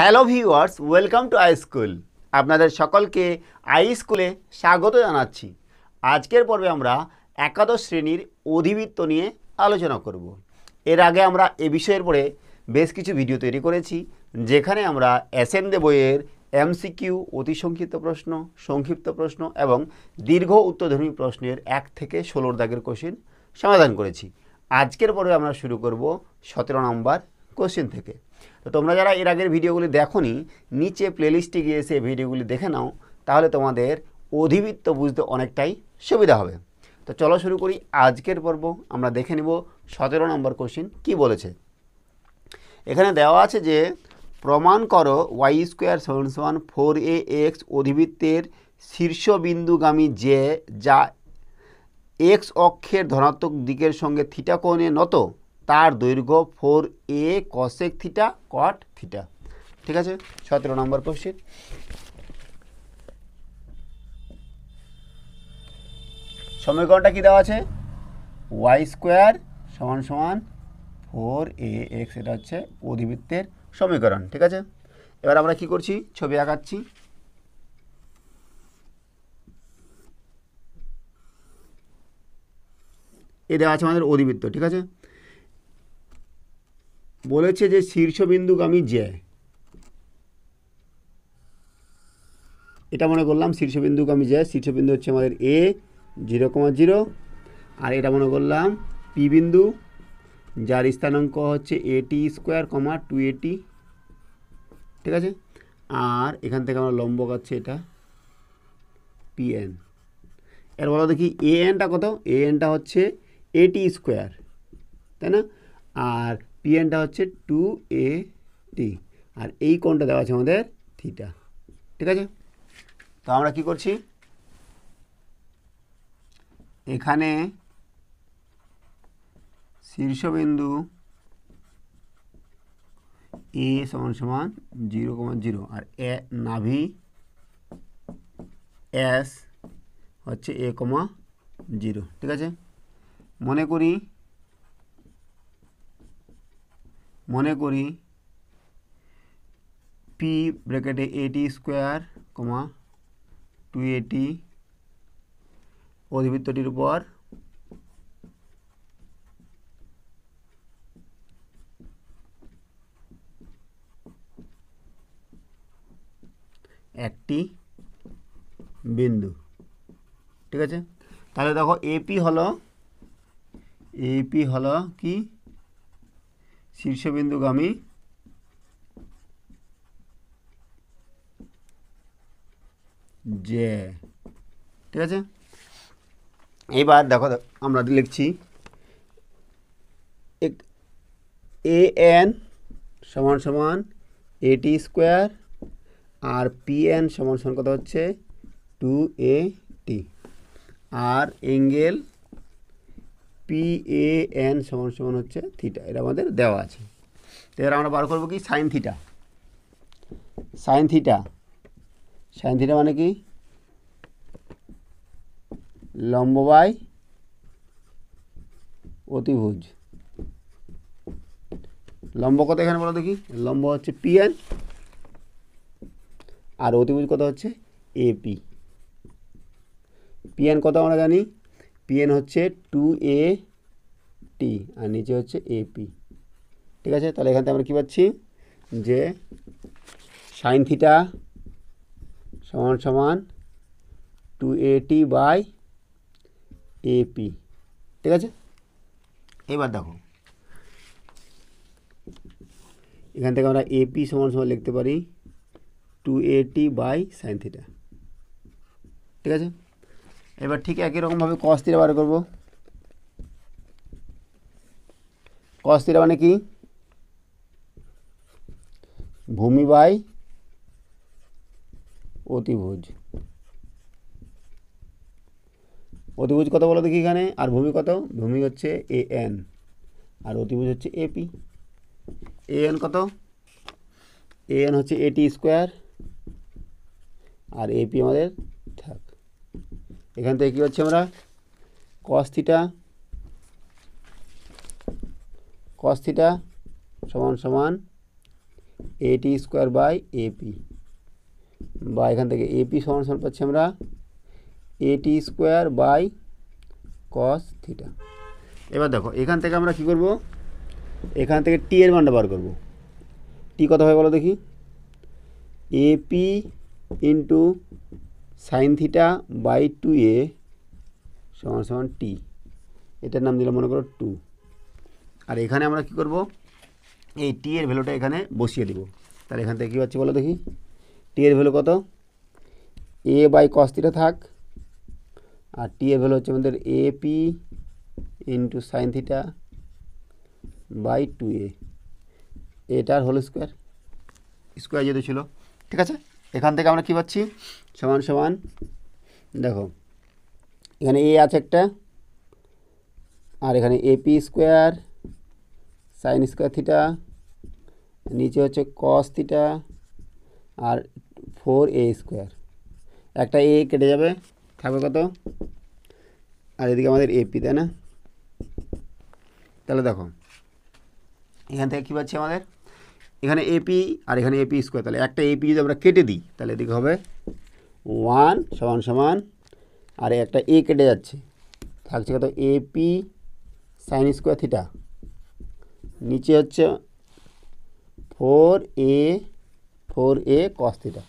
hello viewers welcome to I school আপনাদের সকলকে I স্কুলে স্বাগত জানাচ্ছি আজকের পর্বে আমরা একাদশ শ্রেণীর অধিবৃত্ত নিয়ে আলোচনা করব এর আগে আমরা এ বিষয়ের পরে বেশ কিছু ভিডিও তৈরি করেছি যেখানে আমরা দে বইয়ের এমসিকিউ অতি সংক্ষিপ্ত প্রশ্ন সংক্ষিপ্ত প্রশ্ন এবং দীর্ঘ উত্তরধর্মী প্রশ্নের এক থেকে ষোলোর দাগের কোশ্চেন সমাধান করেছি আজকের পর্বে আমরা শুরু করব সতেরো নম্বর কোশ্চেন থেকে তো তোমরা যারা এর আগের ভিডিওগুলি দেখোনি নিচে প্লেলিস্টে গিয়ে সেই ভিডিওগুলি দেখে নাও তাহলে তোমাদের অধিবৃত্ত বুঝতে অনেকটাই সুবিধা হবে তো চলো শুরু করি আজকের পর্ব আমরা দেখে নিব সতেরো নম্বর কোশ্চিন কি বলেছে এখানে দেওয়া আছে যে প্রমাণ করো Y square seven seven four A X অধিবৃত্তের শীর্ষবিন্দুগামী যে যা এক্স অক্ষের ধনাত্মক দিকের সঙ্গে থিটা কোণে নত তার দৈর্ঘ্য four A cosec theta cot theta ঠিক আছে সতেরো নম্বর কোশ্চিন সমীকরণটা কী দেওয়া আছে ওয়াই স্কোয়ার সমান সমান ফোর এ এক্স এটা হচ্ছে অধিবৃত্তের সমীকরণ ঠিক আছে এবার আমরা কি করছি ছবি আঁকাচ্ছি এ দেওয়া আছে আমাদের অধিবৃত্ত ঠিক আছে বলেছে যে শীর্ষবিন্দুগামী জে এটা মনে করলাম শীর্ষবিন্দুগামী জে শীর্ষবিন্দু হচ্ছে আমাদের এ জিরো কমা জিরো আর এটা মনে করলাম পি বিন্দু যার স্থানাঙ্ক হচ্ছে এটি স্কোয়ার কমা টু এটি ঠিক আছে আর এখান থেকে আমরা লম্ব কাচ্ছে এটা পিএন এর বলো দেখি এ এনটা কত এ এনটা হচ্ছে এটি স্কোয়ার তাই না আর পিএনটা হচ্ছে টু এ টি আর এই কোনটা দেওয়া আছে আমাদের থিটা ঠিক আছে তো আমরা কি করছি এখানে শীর্ষবিন্দু এ সমান সমান জিরো কমান জিরো আর এ নাভি এস হচ্ছে এ কমা জিরো ঠিক আছে মনে করি মনে করি পি ব্র্যাকেটে এটি স্কোয়ার কমা টু এটি অধিবৃত্তটির উপর একটি বিন্দু ঠিক আছে তাহলে দেখো এপি হলো এপি হলো কি শীর্ষবিন্দুগামী যে ঠিক আছে এবার দেখো আমরা লিখছি এ এন সমান সমান এটি স্কোয়ার আর পি এন সমান সমান কত হচ্ছে টু এ টি আর এঙ্গেল পি এ এন সমান সমান হচ্ছে থিটা এটা আমাদের দেওয়া আছে এবার আমরা বার করবো কি sine theta sine theta sine theta মানে কি লম্ব অতিভুজ লম্ব কত এখানে বলো দেখি লম্ব হচ্ছে পিএন আর অতিভুজ কত হচ্ছে এপি পিএন কত আমরা জানি পিএন হচ্ছে টু এ টি আর নিচে হচ্ছে এপি ঠিক আছে তাহলে এখান থেকে আমরা কী পাচ্ছি যে সাইন থিটা সমান সমান টু এটি বাই এপি ঠিক আছে এবার দেখো এখান থেকে আমরা এপি সমান সমান লিখতে পারি টু এটি বাই সাইন থিটা ঠিক আছে এবার ঠিক একই রকমভাবে কস থিটা বার করব কস থিটা মানে কি ভূমি বাই অতিভুজ অতিভুজ কত বলো দেখি এখানে আর ভূমি কত ভূমি হচ্ছে এ এন আর অতিভুজ হচ্ছে এপি এ এন কত এ এন হচ্ছে এটি স্কোয়ার আর এপি আমাদের এখান থেকে কী হচ্ছে আমরা কস থিটা কস থিটা সমান সমান এটি স্কোয়ার বাই এপি বা এখান থেকে এপি সমান সমান পাচ্ছি আমরা এটি স্কোয়ার বাই কস থিটা এবার দেখো এখান থেকে আমরা কি করব এখান থেকে টি এর মানটা বার করব টি কত হয় বলো দেখি AP into sine theta by two A সমান সমান টি এটার নাম দিলাম মনে করো টু আর এখানে আমরা কি করব এই টি এর ভ্যালুটা এখানে বসিয়ে দেব তাহলে এখান থেকে কী হচ্ছে বলো দেখি টি এর ভ্যালু কত এ বাই কস্তিটা থাক আর টি এর ভ্যালু হচ্ছে আমাদের A P into sine theta by two A এটার হোল স্কোয়ার স্কোয়ার যেহেতু ছিল ঠিক আছে এখান থেকে আমরা কী পাচ্ছি সমান সমান দেখো এখানে এ আছে একটা আর এখানে AP square sine square theta নিচে হচ্ছে কস থিটা আর ফোর এ স্কোয়ার একটা এ কেটে যাবে থাকবে কত আর এদিকে আমাদের এপি তাই না তাহলে দেখো এখান থেকে কী পাচ্ছি আমাদের এখানে এপি আর এখানে এপি স্কোয়ার তাহলে একটা এপি যদি আমরা কেটে দিই তাহলে এদিকে হবে ওয়ান সমান সমান আর একটা এ কেটে যাচ্ছে থাকছে কত এপি সাইন স্কোয়ার থিটা নিচে হচ্ছে four A four A cos theta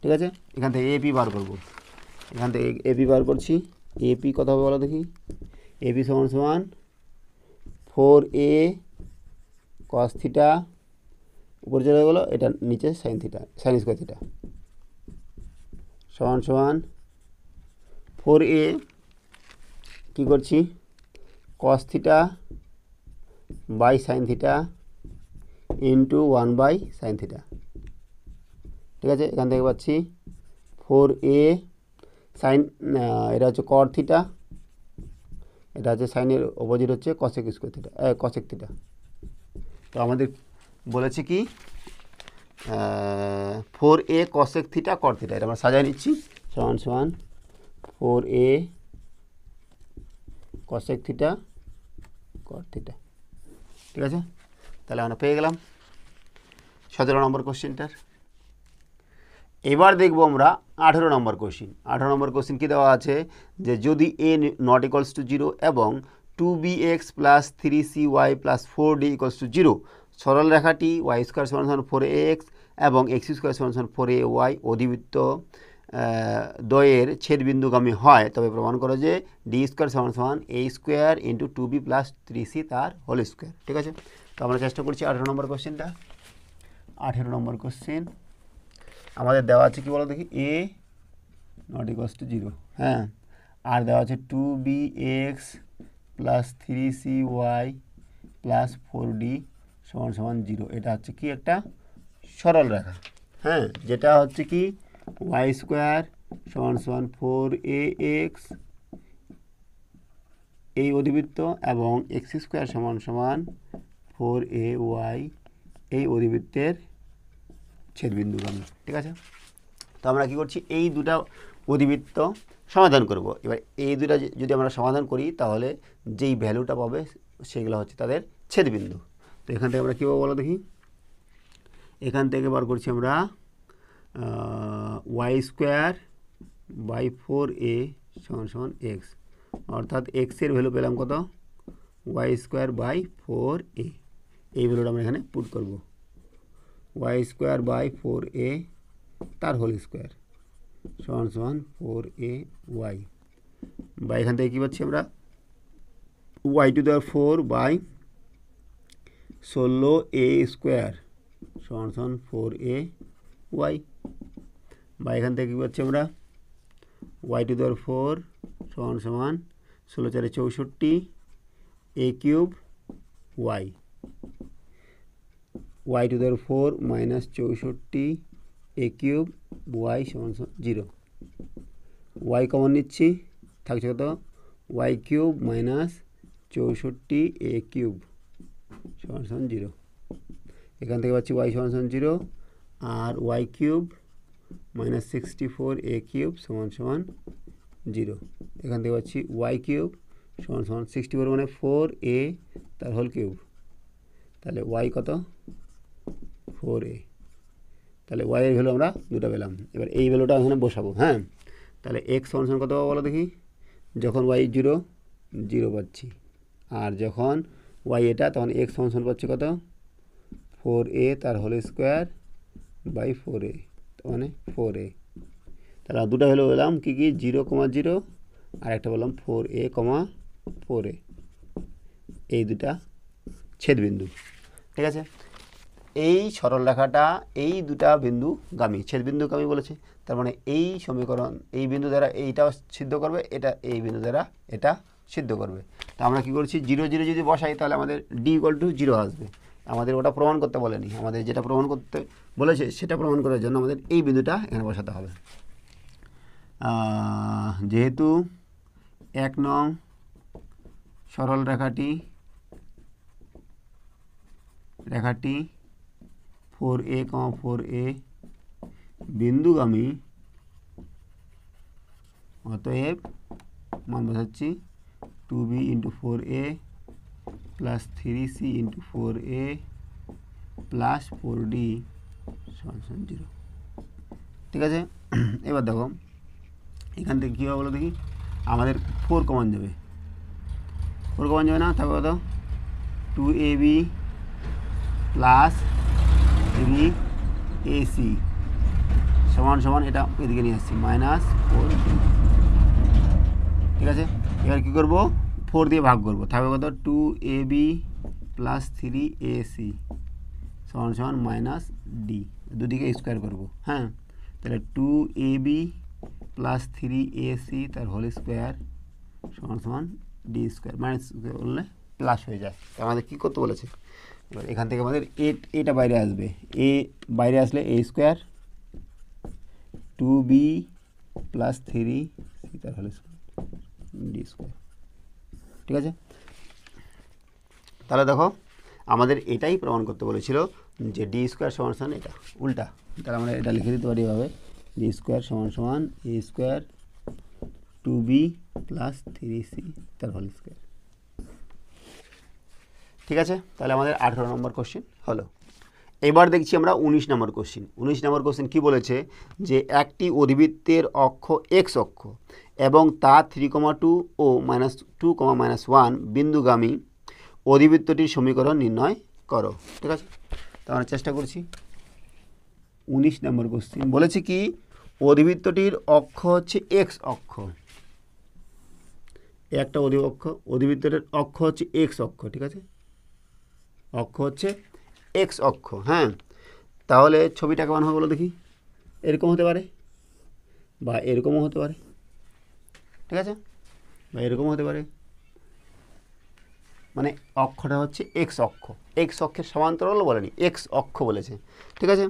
ঠিক আছে এখান থেকে এপি বার করব এখান থেকে এপি বার করছি এপি কত হবে বলো দেখি এপি সমান সমান ফোর এ কস থিটা উপরে চলে গেলো এটা নিচে sine theta sine square theta সমান সমান ফোর এ কী করছি cos theta by sine theta into one by sine theta ঠিক আছে এখান থেকে পাচ্ছি ফোর এ সাইন এটা হচ্ছে কর থিটা এটা হচ্ছে সাইনের অপোজিট হচ্ছে cosec square theta cosec theta তো আমাদের বলেছে কি ফোর এ কসেক থিটা কর থিটা এটা আমরা সাজায় নিচ্ছি সমান সমান ফোর এ কসেক থিটা কর থিটা ঠিক আছে তাহলে আমরা পেয়ে গেলাম সতেরো নম্বর কোশ্চেনটার এবার দেখব আমরা আঠেরো নম্বর কোশ্চিন আঠেরো নম্বর কোশ্চিন কী দেওয়া আছে যে যদি A not equals to zero এবং two B X plus three C Y plus four D equals to zero সরল রেখাটি ওয়াই স্কোয়ার সমান সমান ফোর এক্স এবং এক্স স্কোয়ার সমান সমান ফোর এ ওয়াই অধিবৃত্ত দয়ের বিন্দুগামী হয় তবে প্রমাণ করো যে ডি স্কোয়ার সমান সমান এ square into two B plus three C তার হোল স্কোয়ার ঠিক আছে তো আমরা চেষ্টা করছি আঠেরো নম্বর কোশ্চেনটা আঠেরো নম্বর কোশ্চেন আমাদের দেওয়া আছে কি বলো দেখি A not equals to zero হ্যাঁ আর দেওয়া আছে two B X plus three C Y plus four D সমান সমান জিরো এটা হচ্ছে কি একটা সরল রেখা হ্যাঁ যেটা হচ্ছে কি ওয়াই স্কোয়ার সমান সমান ফোর এ এক্স এই অধিবৃত্ত এবং এক্স স্কোয়ার সমান সমান ফোর এ ওয়াই এই অধিবৃত্তের ছেদবিন্দু আমি ঠিক আছে তো আমরা কি করছি এই দুটা অধিবৃত্ত সমাধান করব এবার এই দুটা যদি আমরা সমাধান করি তাহলে যেই ভ্যালুটা পাবে সেগুলো হচ্ছে তাদের ছেদবিন্দু তো এখান থেকে আমরা কী পাবো বলো দেখি এখান থেকে বার করছি আমরা Y square by four A সমান সমান এক্স অর্থাৎ এক্সের ভ্যালু পেলাম কত Y square by four A এই ভ্যালুটা আমরা এখানে পুট করব Y square by four A তার হোল স্কোয়ার সমান সমান ফোর এ ওয়াই বা এখান থেকে কী পাচ্ছি আমরা Y to the power four by ষোলো এ স্কোয়ার সমান সমান ফোর এ ওয়াই বা এখান থেকে কী করছি আমরা ওয়াই টু দেওয়ার ফোর সমান সমান ষোলো চারে চৌষট্টি A cube Y Y to the power four minus চৌষট্টি এ কিউব ওয়াই সমান সমান জিরো ওয়াই কমন নিচ্ছি থাকছে কত ওয়াই কিউব মাইনাস চৌষট্টি এ কিউব সমান সমান জিরো এখান থেকে পাচ্ছি ওয়াই সমান সমান জিরো আর Y cube minus sixty four A cube সমান সমান জিরো এখান থেকে পাচ্ছি ওয়াই কিউব সমান সমান সিক্সটি ফোর মানে ফোর এ তার হোল কিউব তাহলে ওয়াই কত ফোর এ তাহলে ওয়াই এর ভ্যালু আমরা দুটো পেলাম এবার এই ভ্যালুটা এখানে বসাবো হ্যাঁ তাহলে এক্স সমান সমান কত পাবো বলো দেখি যখন ওয়াই জিরো জিরো পাচ্ছি আর যখন ওয়াই এটা তখন এক্স ফাংশন পাচ্ছে কত ফোর এ তার whole square by four A মানে ফোর এ তাহলে দুটো ভ্যালু বললাম কী কী জিরো কমা জিরো আর একটা বললাম four A comma four A এই দুটা ছেদবিন্দু ঠিক আছে এই সরল রেখাটা এই দুটা বিন্দু গামী ছেদবিন্দু গামী বলেছে তার মানে এই সমীকরণ এই বিন্দু দ্বারা এইটাও সিদ্ধ করবে এটা এই বিন্দু দ্বারা এটা সিদ্ধ করবে তো আমরা কী করছি জিরো জিরো যদি বসাই তাহলে আমাদের ডি ইকোয়াল টু জিরো আসবে আমাদের ওটা প্রমাণ করতে বলেনি আমাদের যেটা প্রমাণ করতে বলেছে সেটা প্রমাণ করার জন্য আমাদের এই বিন্দুটা এখানে বসাতে হবে যেহেতু এক নং সরল রেখাটি রেখাটি ফোর এ কমা ফোর এ বিন্দুগামী অতএব মান বসাচ্ছি 2b into 4a plus 3c into 4a plus 4d সমান সমান জিরো ঠিক আছে এবার দেখো এখান থেকে কী হবে বলো দেখি আমাদের ফোর কমান যাবে ফোর কমান যাবে না থাকবে তো two A B plus three AC সমান সমান এটা এদিকে নিয়ে আসছি মাইনাস ফোর ঠিক আছে এবার কী করবো ফোর দিয়ে ভাগ করবো থাকবে কত two A B plus three A C সমান সমান মাইনাস ডি দুদিকে স্কোয়ার করবো হ্যাঁ তাহলে two A B plus three A C তার হোল স্কোয়ার সমান সমান ডি স্কোয়ার মাইনাস বললে প্লাস হয়ে যায় তা আমাদের কী করতে বলেছে এবার এখান থেকে আমাদের এট এটা বাইরে আসবে এ বাইরে আসলে A square two B plus three C তার হোল স্কোয়ার স্কোয়ার ঠিক আছে তাহলে দেখো আমাদের এটাই প্রমাণ করতে বলেছিল যে ডি স্কোয়ার সমান সমান এটা উল্টা তাহলে আমরা এটা লিখে দিতে পারি এভাবে ডি স্কোয়ার সমান সমান এ square two B plus three C তার হোল স্কোয়ার ঠিক আছে তাহলে আমাদের আঠেরো নম্বর কোশ্চেন হলো এবার দেখছি আমরা ১৯ নম্বর কোশ্চিন ১৯ নম্বর কোশ্চিন কি বলেছে যে একটি অধিবৃত্তের অক্ষ এক্স অক্ষ এবং তা থ্রি কমা টু ও minus two comma minus one বিন্দুগামী অধিবৃত্তটির সমীকরণ নির্ণয় করো ঠিক আছে তো আমরা চেষ্টা করছি উনিশ নম্বর কোশ্চিন বলেছে কি অধিবৃত্তটির অক্ষ হচ্ছে এক্স অক্ষ একটা অধি অক্ষ অধিবৃত্তটির অক্ষ হচ্ছে এক্স অক্ষ ঠিক আছে অক্ষ হচ্ছে এক্স অক্ষ হ্যাঁ তাহলে ছবিটা কেমন হবে বলো দেখি এরকম হতে পারে বা এরকমও হতে পারে ঠিক আছে বা এরকম হতে পারে মানে অক্ষটা হচ্ছে এক্স অক্ষ এক্স অক্ষের সমান্তরাল বলেনি এক্স অক্ষ বলেছে ঠিক আছে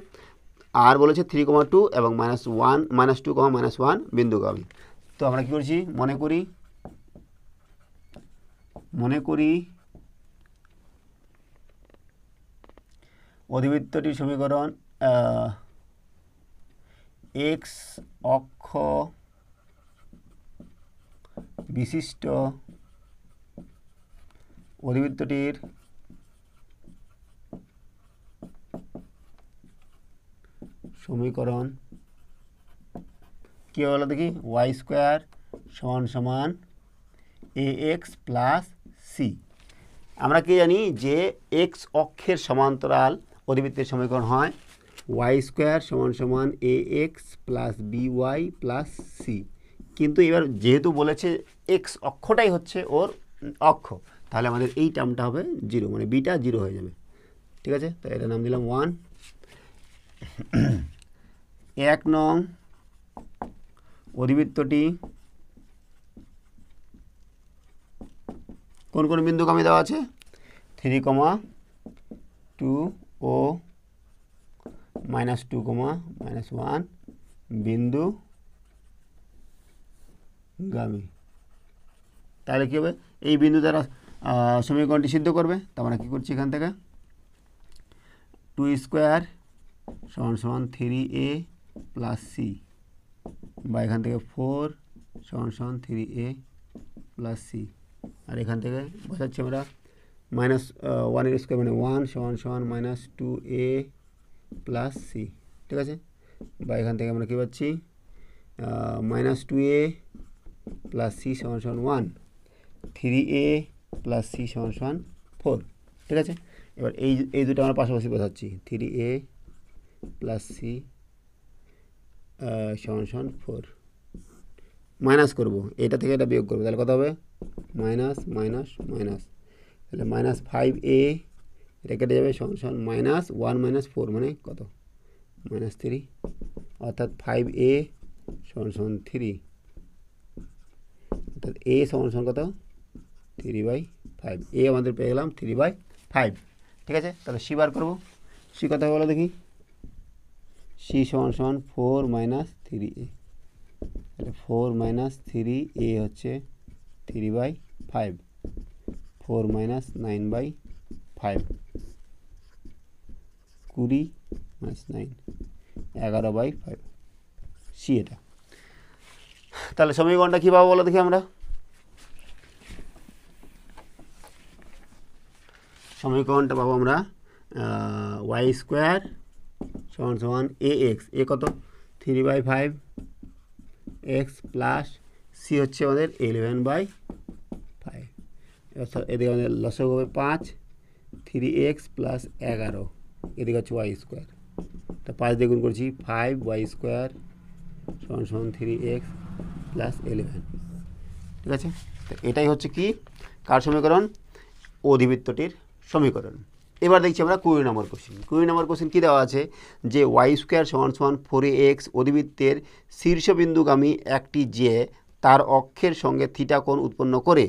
আর বলেছে থ্রি কমা টু এবং minus one minus two comma minus one বিন্দুগামী তো আমরা কী করছি মনে করি মনে করি অধিবৃত্তটির সমীকরণ এক্স অক্ষ বিশিষ্ট অধিবৃত্তটির সমীকরণ কী হলো দেখি ওয়াই স্কোয়ার সমান সমান এ এক্স প্লাস সি আমরা কি জানি যে এক্স অক্ষের সমান্তরাল অধিবৃত্তের সমীকরণ হয় ওয়াই স্কোয়ার সমান সমান a x plus b y plus c কিন্তু এবার যেহেতু বলেছে এক্স অক্ষটাই হচ্ছে ওর অক্ষ তাহলে আমাদের এই টার্মটা হবে জিরো মানে বিটা জিরো হয়ে যাবে ঠিক আছে তাই এটা নাম দিলাম ওয়ান এক নং অধিবৃত্তটি কোন কোন বিন্দু কমে দেওয়া আছে থ্রি কমা টু ও minus two comma minus one বিন্দু গামী তাহলে কী হবে এই বিন্দু তারা সমীকরণটি সিদ্ধ করবে তা আমরা মানে কী করছি এখান থেকে টু স্কোয়ার সমান সমান থ্রি এ প্লাস সি বা এখান থেকে ফোর সমান সমান থ্রি এ প্লাস সি আর এখান থেকে বসাচ্ছি আমরা মাইনাস ওয়ানের স্কোয়ার মানে ওয়ান সমান সমান minus two a plus c ঠিক আছে বা এখান থেকে আমরা কী পাচ্ছি minus two a plus c সমান সমান one three a plus c সমান সমান ফোর ঠিক আছে এবার এই এই দুটো আমরা পাশাপাশি বোঝাচ্ছি থ্রি এ প্লাস সি সমান সমান ফোর মাইনাস করবো এটা থেকে এটা বিয়োগ করবো তাহলে কত হবে মাইনাস মাইনাস মাইনাস তাহলে মাইনাস ফাইভ এ এটা কেটে যাবে সমান সমান মাইনাস ওয়ান মাইনাস ফোর মানে কত মাইনাস থ্রি অর্থাৎ ফাইভ এ সমান সমান থ্রি অর্থাৎ এ সমান সমান কত থ্রি বাই ফাইভ এ আমাদের পেয়ে গেলাম থ্রি বাই ফাইভ ঠিক আছে তাহলে সি বার করবো সি কথা বলো দেখি সি সমান সমান ফোর মাইনাস থ্রি এ তাহলে ফোর মাইনাস থ্রি এ হচ্ছে three by five four minus nine by five কুড়ি মাইনাস নাইন এগারো বাই ফাইভ সি এটা তাহলে সমীকরণটা কী পাবো বলো দেখি আমরা সমীকরণটা পাবো আমরা ওয়াই স্কোয়ার সমান সমান এ এক্স এ কত three by five x plus c হচ্ছে আমাদের ইলেভেন বাই ফাইভ এদিকে আমাদের লসক হবে পাঁচ থ্রি এক্স প্লাস এগারো এদিকে হচ্ছে ওয়াই স্কোয়ার তা পাঁচ দিয়ে গুণ করছি ফাইভ ওয়াই স্কোয়ার সমান সমান থ্রি এক্স প্লাস ইলেভেন ঠিক আছে তো এটাই হচ্ছে কি কার সমীকরণ অধিবৃত্তটির সমীকরণ এবার দেখছি আমরা কুড়ি নম্বর কোশ্চেন কুড়ি নম্বর কোশ্চেন কী দেওয়া আছে যে ওয়াই স্কোয়ার সমান সমান ফোর এক্স অধিবৃত্তের শীর্ষবিন্দুগামী একটি জে তার অক্ষের সঙ্গে থিটা কোণ উৎপন্ন করে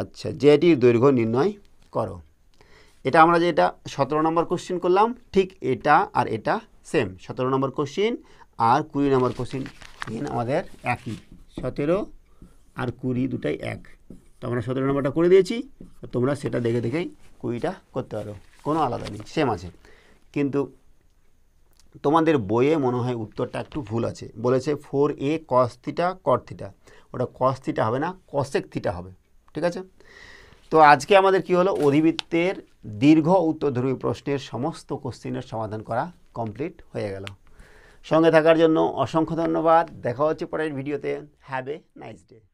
আচ্ছা জেটির দৈর্ঘ্য নির্ণয় করো এটা আমরা যেটা সতেরো নম্বর কোশ্চেন করলাম ঠিক এটা আর এটা সেম সতেরো নম্বর কোশ্চেন আর কুড়ি নম্বর কোশ্চেন আমাদের একই সতেরো আর কুড়ি দুটাই এক তো আমরা সতেরো নম্বরটা করে দিয়েছি তোমরা সেটা দেখে দেখেই কুড়িটা করতে পারো কোনো আলাদা নেই সেম আছে কিন্তু তোমাদের বইয়ে মনে হয় উত্তরটা একটু ভুল আছে বলেছে ফোর এ কস্তিটা থিটা কর থিটা ওটা কস্তিটা থিটা হবে না কসেক থিটা হবে ঠিক আছে তো আজকে আমাদের কি হলো অধিবৃত্তের দীর্ঘ উত্তরধর্মী প্রশ্নের সমস্ত কোশ্চিনের সমাধান করা কমপ্লিট হয়ে গেল সঙ্গে থাকার জন্য অসংখ্য ধন্যবাদ দেখা হচ্ছে পরের ভিডিওতে হ্যাভ এ নাইস ডে